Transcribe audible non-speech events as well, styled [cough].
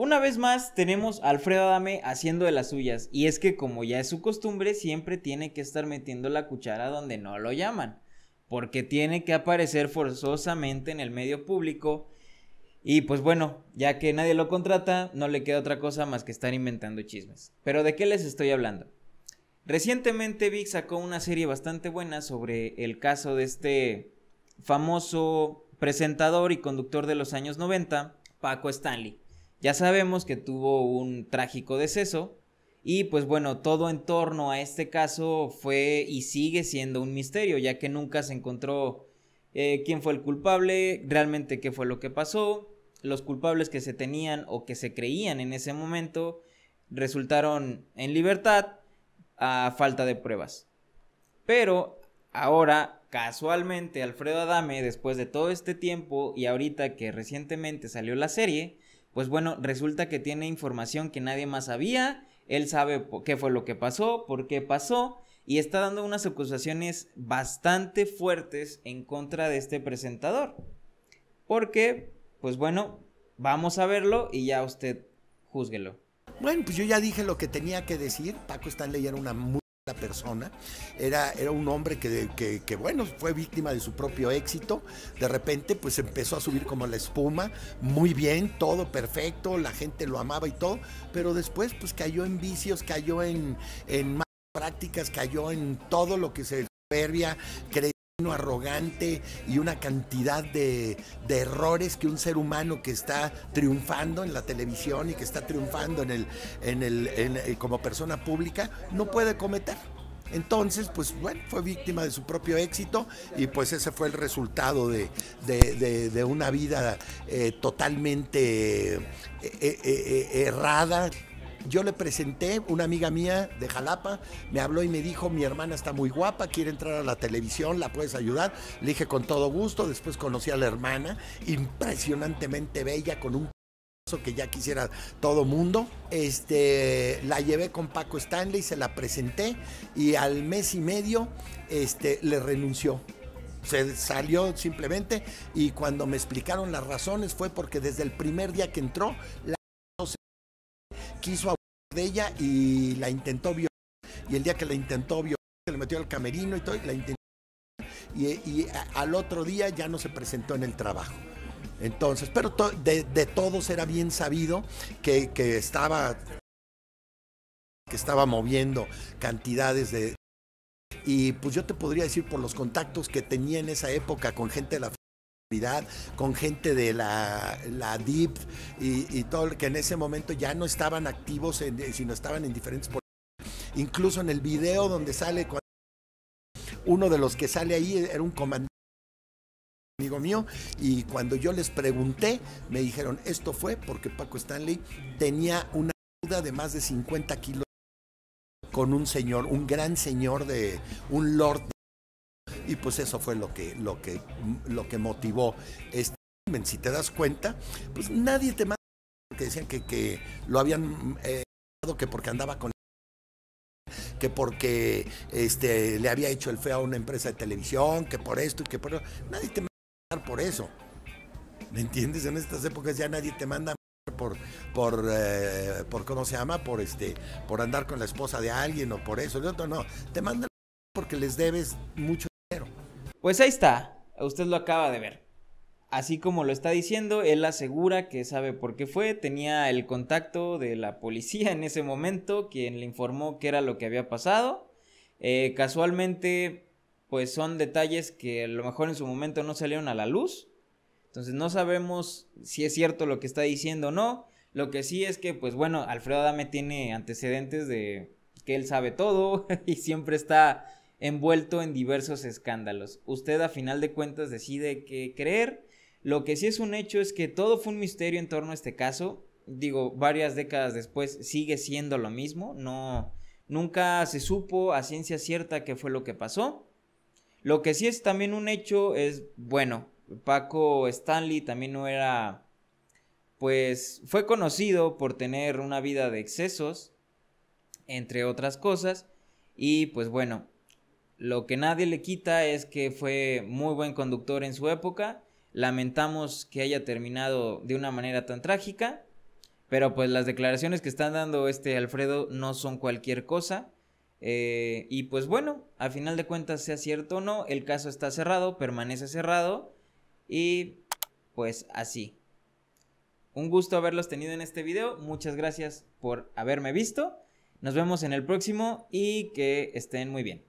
Una vez más tenemos a Alfredo Adame haciendo de las suyas, y es que como ya es su costumbre, siempre tiene que estar metiendo la cuchara donde no lo llaman, porque tiene que aparecer forzosamente en el medio público, y pues bueno, ya que nadie lo contrata, no le queda otra cosa más que estar inventando chismes. Pero ¿de qué les estoy hablando? Recientemente Vic sacó una serie bastante buena sobre el caso de este famoso presentador y conductor de los años 90, Paco Stanley. Ya sabemos que tuvo un trágico deceso y pues bueno, todo en torno a este caso fue y sigue siendo un misterio, ya que nunca se encontró eh, quién fue el culpable, realmente qué fue lo que pasó, los culpables que se tenían o que se creían en ese momento resultaron en libertad a falta de pruebas. Pero ahora, casualmente, Alfredo Adame, después de todo este tiempo y ahorita que recientemente salió la serie, pues bueno, resulta que tiene información que nadie más sabía, él sabe qué fue lo que pasó, por qué pasó, y está dando unas acusaciones bastante fuertes en contra de este presentador. Porque, pues bueno, vamos a verlo y ya usted júzguelo. Bueno, pues yo ya dije lo que tenía que decir. Paco está leyendo una muy persona, era, era un hombre que, bueno, fue víctima de su propio éxito, de repente pues empezó a subir como la espuma, muy bien, todo perfecto, la gente lo amaba y todo, pero después pues cayó en vicios, cayó en, en malas prácticas, cayó en todo lo que se soberbia, arrogante y una cantidad de, errores que un ser humano que está triunfando en la televisión y que está triunfando en el, en el, eh, como persona pública no puede cometer. Entonces, pues bueno, fue víctima de su propio éxito y pues ese fue el resultado de, una vida eh, totalmente eh, errada, yo le presenté, una amiga mía de Jalapa me habló y me dijo, mi hermana está muy guapa, quiere entrar a la televisión, la puedes ayudar. Le dije con todo gusto, después conocí a la hermana, impresionantemente bella, con un [laughs] que ya quisiera todo mundo. Este, la llevé con Paco Stanley, se la presenté y al mes y medio este, le renunció se salió simplemente y cuando me explicaron las razones fue porque desde el primer día que entró la [laughs] quiso ella y la intentó violar. Y el día que la intentó violar, se le metió al camerino y todo, y la intentó y, al otro día ya no se presentó en el trabajo. Entonces, pero de, todos era bien sabido que, que, estaba que estaba moviendo cantidades de... Y pues yo te podría decir por los contactos que tenía en esa época con gente de la con gente de la, la DIP y, todo todo, que en ese momento ya no estaban activos, sino estaban en diferentes... Incluso en el video donde sale, cuando uno de los que sale ahí era un comandante amigo mío, y cuando yo les pregunté, me dijeron, esto fue porque Paco Stanley tenía una duda de más de 50 kilos con un señor, un gran señor de un lord y pues eso fue lo que, lo que, lo que motivó este Si te das cuenta, pues nadie te manda porque decían que, lo habían dado eh, que porque andaba con que porque este, le había hecho el feo a una empresa de televisión, que por esto y que por eso. Nadie te manda por eso. ¿Me entiendes? En estas épocas ya nadie te manda por por eh, por cómo se llama por este por andar con la esposa de alguien o por eso otro. no te mandan porque les debes mucho pues ahí está, usted lo acaba de ver. Así como lo está diciendo, él asegura que sabe por qué fue, tenía el contacto de la policía [laughs] en ese momento, quien le informó qué era lo que había pasado. Eh, casualmente, pues son detalles que a lo mejor en su momento no salieron a la luz. Entonces no sabemos si es cierto lo que está diciendo o no. Lo que sí es que, pues bueno, Alfredo Adame tiene antecedentes de que él sabe todo [laughs] y siempre está envuelto en diversos escándalos. Usted a final de cuentas decide qué creer. Lo que sí es un hecho es que todo fue un misterio en torno a este caso. Digo, varias décadas después sigue siendo lo mismo. No, nunca se supo a ciencia cierta qué fue lo que pasó. Lo que sí es también un hecho es, bueno, Paco Stanley también no era, pues, fue conocido por tener una vida de excesos, entre otras cosas. Y pues bueno, lo que nadie le quita es que fue muy buen conductor en su época. Lamentamos que haya terminado de una manera tan trágica, pero pues las declaraciones que están dando este Alfredo no son cualquier cosa. Eh, y pues bueno, a final de cuentas, sea cierto o no, el caso está cerrado, permanece cerrado. Y pues así. Un gusto haberlos tenido en este video. Muchas gracias por haberme visto. Nos vemos en el próximo y que estén muy bien.